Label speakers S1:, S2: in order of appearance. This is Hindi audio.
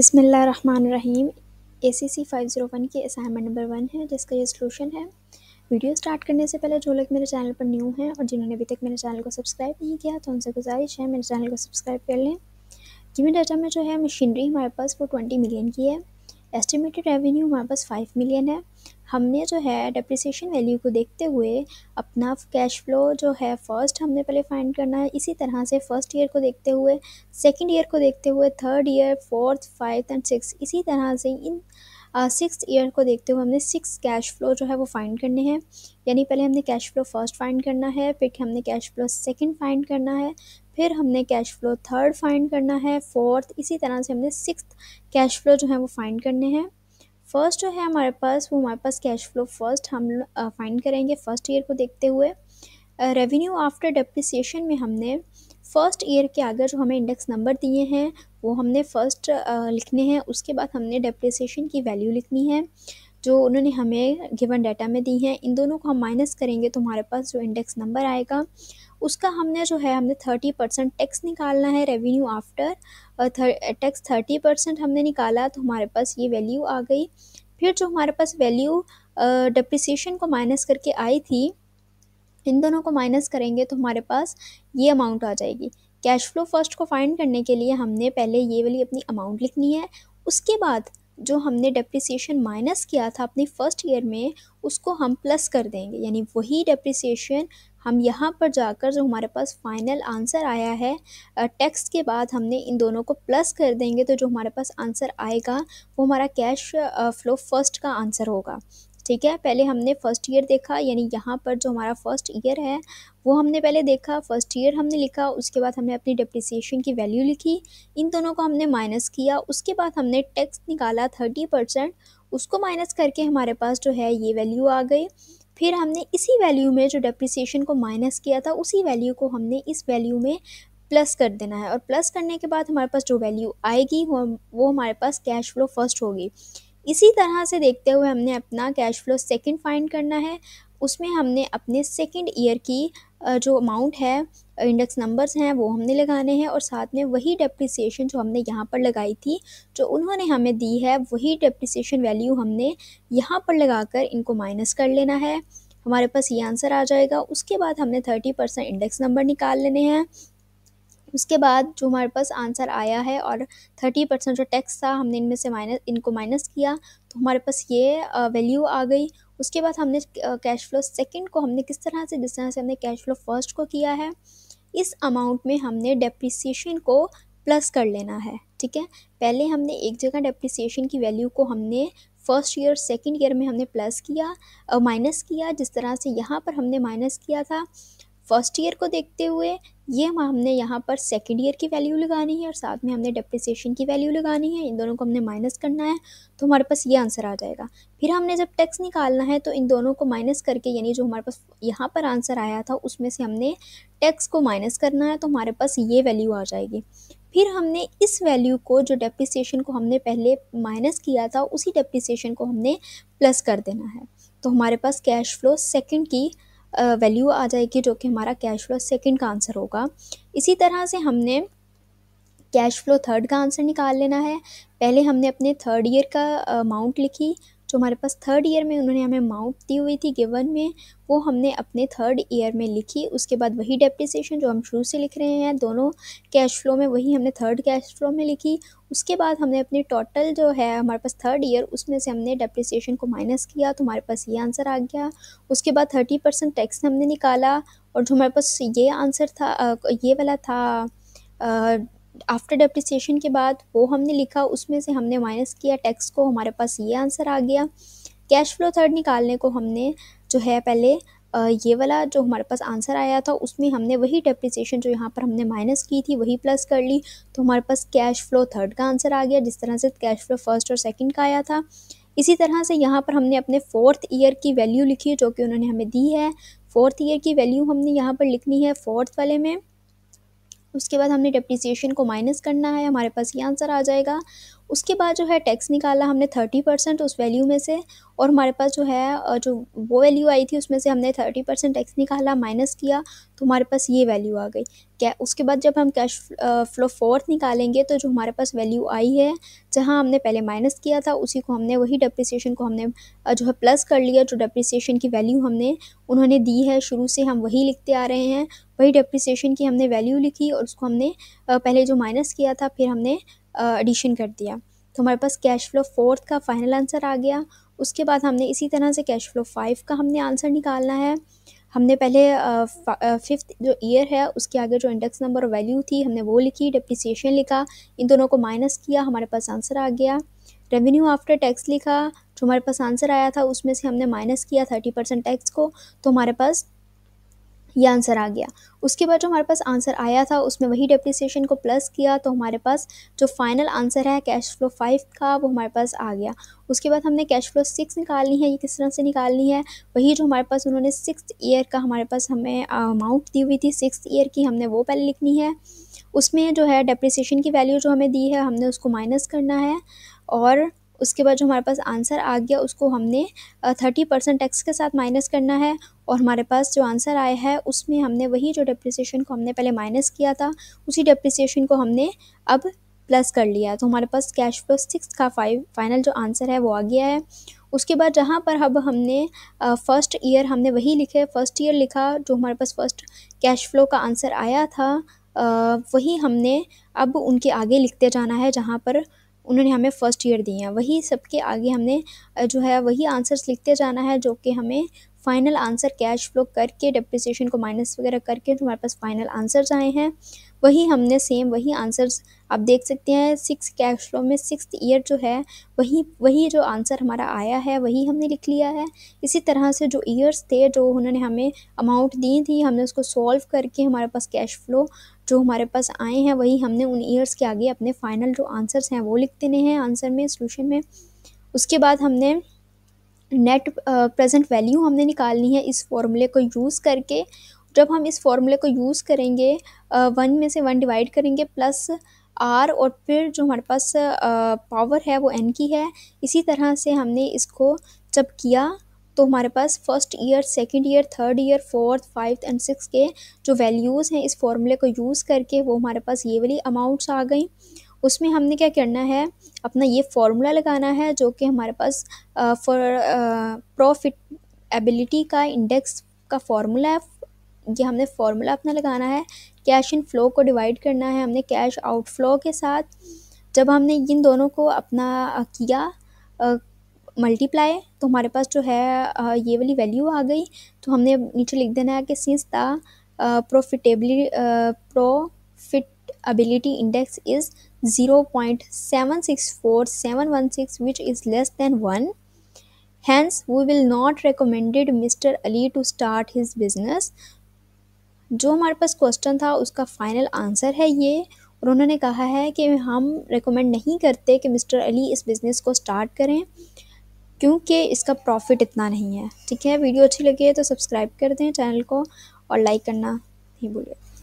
S1: Rahim A C C five zero one की असाइनमेंट नंबर वन है जिसका ये सोलूशन है वीडियो स्टार्ट करने से पहले जो लोग मेरे चैनल पर न्यू हैं और जिन्होंने अभी तक मेरे चैनल को सब्सक्राइब नहीं किया तो उनसे गुजारिश है मेरे चैनल को सब्सक्राइब कर लें गिवन डाटा में जो है मशीनरी हमारे पास वो ट्वेंटी मिलियन की है एस्टिमेटेड रेवेन्यू हमारे पास फाइव मिलियन है हमने जो है डिप्रिसिएशन वैल्यू को देखते हुए अपना कैश फ्लो जो है फर्स्ट हमने पहले फाइंड करना है इसी तरह से फर्स्ट ईयर को देखते हुए सेकंड ईयर को देखते हुए third year fourth five and six इसी तरह से इन सिक्स uh, ईयर को देखते हुए हमने सिक्स कैश फ्लो जो है वो फाइंड करने हैं यानी पहले हमने कैश फ्लो फर्स्ट फाइंड करना है फिर हमने कैश फ्लो सेकंड फाइंड करना है फिर हमने कैश फ्लो थर्ड फाइंड करना है फोर्थ इसी तरह से हमने सिक्स कैश फ्लो जो है वो फाइंड करने हैं फर्स्ट जो है हमारे पास वो हमारे पास कैश फ्लो फर्स्ट हम फाइंड करेंगे फर्स्ट ईयर को देखते हुए रेवेन्यू आफ्टर डेप्रिसिएशन में हमने फ़र्स्ट ईयर के आगे जो हमें इंडेक्स नंबर दिए हैं वो हमने फ़र्स्ट लिखने हैं उसके बाद हमने डेप्रिसिएशन की वैल्यू लिखनी है जो उन्होंने हमें गिवन डाटा में दी हैं इन दोनों को हम माइनस करेंगे तो हमारे पास जो इंडेक्स नंबर आएगा उसका हमने जो है हमने थर्टी परसेंट टैक्स निकालना है revenue after tax thirty percent हमने निकाला तो हमारे पास ये वैल्यू आ गई फिर जो हमारे पास वैल्यू डिप्रिसिएशन को माइनस करके आई थी इन दोनों को माइनस करेंगे तो हमारे पास ये अमाउंट आ जाएगी कैश फ्लो फर्स्ट को फाइंड करने के लिए हमने पहले ये वाली अपनी अमाउंट लिखनी है उसके बाद जो हमने डेप्रिसिएशन माइनस किया था अपने फर्स्ट ईयर में उसको हम प्लस कर देंगे यानी वही डेप्रिसिएशन हम यहाँ पर जाकर जो हमारे पास फाइनल आंसर आया है टेक्स्ट के बाद हमने इन दोनों को प्लस कर देंगे तो जो हमारे पास आंसर आएगा वो हमारा कैश फ्लो फर्स्ट का आंसर होगा ठीक है पहले हमने फ़र्स्ट ईयर देखा यानी यहाँ पर जो हमारा फर्स्ट ईयर है वो हमने पहले देखा फर्स्ट ईयर हमने लिखा उसके बाद हमने अपनी डिप्रिसिएशन की वैल्यू लिखी इन दोनों को हमने माइनस किया उसके बाद हमने टैक्स निकाला थर्टी परसेंट उसको माइनस करके हमारे पास जो है ये वैल्यू आ गई फिर हमने इसी वैल्यू में जो डेप्रिसिएशन को माइनस किया था उसी वैल्यू को हमने इस वैल्यू में प्लस कर देना है और प्लस करने के बाद हमारे पास जो वैल्यू आएगी वो वो हमारे पास कैश फ्लो फर्स्ट होगी इसी तरह से देखते हुए हमने अपना कैश फ्लो सेकंड फाइंड करना है उसमें हमने अपने सेकेंड ईयर की जो अमाउंट है इंडेक्स नंबर्स हैं वो हमने लगाने हैं और साथ में वही डेप्रिसिएशन जो हमने यहाँ पर लगाई थी जो उन्होंने हमें दी है वही डेप्रिसिएशन वैल्यू हमने यहाँ पर लगाकर इनको माइनस कर लेना है हमारे पास ये आंसर आ जाएगा उसके बाद हमने थर्टी परसेंट इंडेक्स नंबर निकाल लेने हैं उसके बाद जो हमारे पास आंसर आया है और थर्टी परसेंट जो टैक्स था हमने इनमें से माइनस इनको माइनस किया तो हमारे पास ये वैल्यू आ गई उसके बाद हमने कैश फ्लो सेकेंड को हमने किस तरह से जिस तरह से हमने कैश फ्लो फर्स्ट को किया है इस अमाउंट में हमने डेप्रिसिएशन को प्लस कर लेना है ठीक है पहले हमने एक जगह डेप्रिसिएशन की वैल्यू को हमने फर्स्ट ईयर सेकेंड ईयर में हमने प्लस किया माइनस किया जिस तरह से यहाँ पर हमने माइनस किया था फर्स्ट ईयर को देखते हुए ये हमने यहाँ पर सेकेंड ईयर की वैल्यू लगानी है और साथ में हमने डेप्रिसिएशन की वैल्यू लगानी है इन दोनों को हमने माइनस करना है तो हमारे पास ये आंसर आ जाएगा फिर हमने जब टैक्स निकालना है तो इन दोनों को माइनस करके यानी जो हमारे पास यहाँ पर आंसर आया था उसमें से हमने टैक्स को माइनस करना है तो हमारे पास ये वैल्यू आ जाएगी फिर हमने इस वैल्यू को जो डेप्रिसिएशन को हमने पहले माइनस किया था उसी डेप्रिसिएशन को हमने प्लस कर देना है तो हमारे पास कैश फ्लो सेकेंड की वैल्यू आ जाएगी जो कि हमारा कैश फ्लो सेकेंड का आंसर होगा इसी तरह से हमने कैश फ्लो थर्ड का आंसर निकाल लेना है पहले हमने अपने थर्ड ईयर का अमाउंट लिखी जो हमारे पास थर्ड ईयर में उन्होंने हमें माउंट दी हुई थी गिवन में वो हमने अपने थर्ड ईयर में लिखी उसके बाद वही डेप्रिसिएशन जो हम शुरू से लिख रहे हैं दोनों कैश फ्लो में वही हमने थर्ड कैश फ्लो में लिखी उसके बाद हमने अपनी टोटल जो है हमारे पास थर्ड ईयर उसमें से हमने डेप्रिसिएशन को माइनस किया तो हमारे पास ये आंसर आ गया उसके बाद थर्टी परसेंट टैक्स हमने निकाला और जो हमारे पास ये आंसर था ये वाला था आफ्टर डेप्रिसिएशन के बाद वो हमने लिखा उसमें से हमने माइनस किया टैक्स को हमारे पास ये आंसर आ गया कैश फ्लो थर्ड निकालने को हमने जो है पहले ये वाला जो हमारे पास आंसर आया था उसमें हमने वही डेप्रिसिएशन जो यहाँ पर हमने माइनस की थी वही प्लस कर ली तो हमारे पास कैश फ्लो थर्ड का आंसर आ गया जिस तरह से कैश फ्लो फर्स्ट और सेकंड का आया था इसी तरह से यहाँ पर हमने अपने फोर्थ ईयर की वैल्यू लिखी जो कि उन्होंने हमें दी है फोर्थ ईयर की वैल्यू हमने यहाँ पर लिखनी है फोर्थ वाले में उसके बाद हमने डिप्रिसिएशन को माइनस करना है हमारे पास ये आंसर आ जाएगा उसके बाद जो है टैक्स निकाला हमने थर्टी परसेंट उस वैल्यू में से और हमारे पास जो है जो वो वैल्यू आई थी उसमें से हमने थर्टी परसेंट टैक्स निकाला माइनस किया तो हमारे पास ये वैल्यू आ गई क्या उसके बाद जब हम कैश फ्लो फोर्थ निकालेंगे तो जो हमारे पास वैल्यू आई है जहाँ हमने पहले माइनस किया था उसी को हमने वही डप्रिसिएशन को हमने जो है प्लस कर लिया जो डेप्रिसिएशन की वैल्यू हमने उन्होंने दी है शुरू से हम वही लिखते आ रहे हैं वही डेप्रिसिएशन की हमने वैल्यू लिखी और उसको हमने पहले जो माइनस किया था फिर हमने एडिशन कर दिया तो हमारे पास कैश फ्लो फोर्थ का फाइनल आंसर आ गया उसके बाद हमने इसी तरह से कैश फ्लो फाइव का हमने आंसर निकालना है हमने पहले फिफ्थ जो ईयर है उसके आगे जो इंडेक्स नंबर और वैल्यू थी हमने वो लिखी डिप्रिसिएशन लिखा इन दोनों को माइनस किया हमारे पास आंसर आ गया रेवेन्यू आफ्टर टैक्स लिखा जो हमारे पास आंसर आया था उसमें से हमने माइनस किया थर्टी परसेंट टैक्स को तो हमारे पास ये आंसर आ गया उसके बाद जो हमारे पास आंसर आया था उसमें वही डेप्रिसिएशन को प्लस किया तो हमारे पास जो फाइनल आंसर है कैश फ्लो फाइव का वो हमारे पास आ गया उसके बाद हमने कैश फ्लो सिक्स निकालनी है ये किस तरह से निकालनी है वही जो हमारे पास उन्होंने सिक्स ईयर का हमारे पास हमें अमाउंट दी हुई थी सिक्स ईयर की हमने वो पहले लिखनी है उसमें जो है डेप्रिसिएशन की वैल्यू जो हमें दी है हमने उसको माइनस करना है और उसके बाद जो हमारे पास आंसर आ गया उसको हमने थर्टी परसेंट टैक्स के साथ माइनस करना है और हमारे पास जो आंसर आया है उसमें हमने वही जो डिप्रिसिएशन को हमने पहले माइनस किया था उसी डिप्रिसिएशन को हमने अब प्लस कर लिया तो हमारे पास कैश फ्लो सिक्स का फाइव फाइनल जो आंसर है वो आ गया है उसके बाद जहाँ पर अब हमने फ़र्स्ट ईयर हमने वही लिखे फ़र्स्ट ईयर लिखा जो हमारे पास फ़र्स्ट कैश फ्लो का आंसर आया था आ, वही हमने अब उनके आगे लिखते जाना है जहाँ पर उन्होंने हमें फ़र्स्ट ईयर दिए हैं वही सबके आगे हमने जो है वही आंसर्स लिखते जाना है जो कि हमें फाइनल आंसर कैश फ्लो करके डिप्रिसिएशन को माइनस वगैरह करके तो हमारे पास फाइनल आंसर्स आए हैं वही हमने सेम वही आंसर्स आप देख सकते हैं सिक्स कैश फ्लो में सिक्स ईयर जो है वही वही जो आंसर हमारा आया है वही हमने लिख लिया है इसी तरह से जो ईयर्स थे जो उन्होंने हमें अमाउंट दी थी हमने उसको सॉल्व करके हमारे पास कैश फ्लो जो हमारे पास आए हैं वही हमने उन ईयर्स के आगे अपने फाइनल जो आंसर्स हैं वो लिख देने हैं आंसर में सोल्यूशन में उसके बाद हमने नेट प्रेजेंट वैल्यू हमने निकालनी है इस फॉर्मूले को यूज़ करके जब हम इस फॉर्मूले को यूज़ करेंगे वन uh, में से वन डिवाइड करेंगे प्लस आर और फिर जो हमारे पास पावर uh, है वो एन की है इसी तरह से हमने इसको जब किया तो हमारे पास first year second year third year fourth fifth and six के जो वैल्यूज़ हैं इस फॉर्मूले को यूज़ करके वो हमारे पास ये वाली अमाउंट्स आ गई उसमें हमने क्या करना है अपना ये फॉर्मूला लगाना है जो कि हमारे पास फॉर प्रॉफिट एबिलिटी का इंडेक्स का फॉर्मूला है ये हमने फार्मूला अपना लगाना है कैश इन फ्लो को डिवाइड करना है हमने कैश आउटफ्लो के साथ जब हमने इन दोनों को अपना किया मल्टीप्लाई तो हमारे पास जो है आ, ये वाली वैल्यू आ गई तो हमने नीचे लिख देना है कि since the profitably profit index is zero point seven six four seven one six which is less than one hence we will not recommended mister Ali to start his business जो हमारे पास क्वेश्चन था उसका फाइनल आंसर है ये और उन्होंने कहा है कि हम रिकमेंड नहीं करते कि मिस्टर अली इस बिज़नेस को स्टार्ट करें क्योंकि इसका प्रॉफिट इतना नहीं है ठीक है वीडियो अच्छी लगी है तो सब्सक्राइब कर दें चैनल को और लाइक करना नहीं भूलें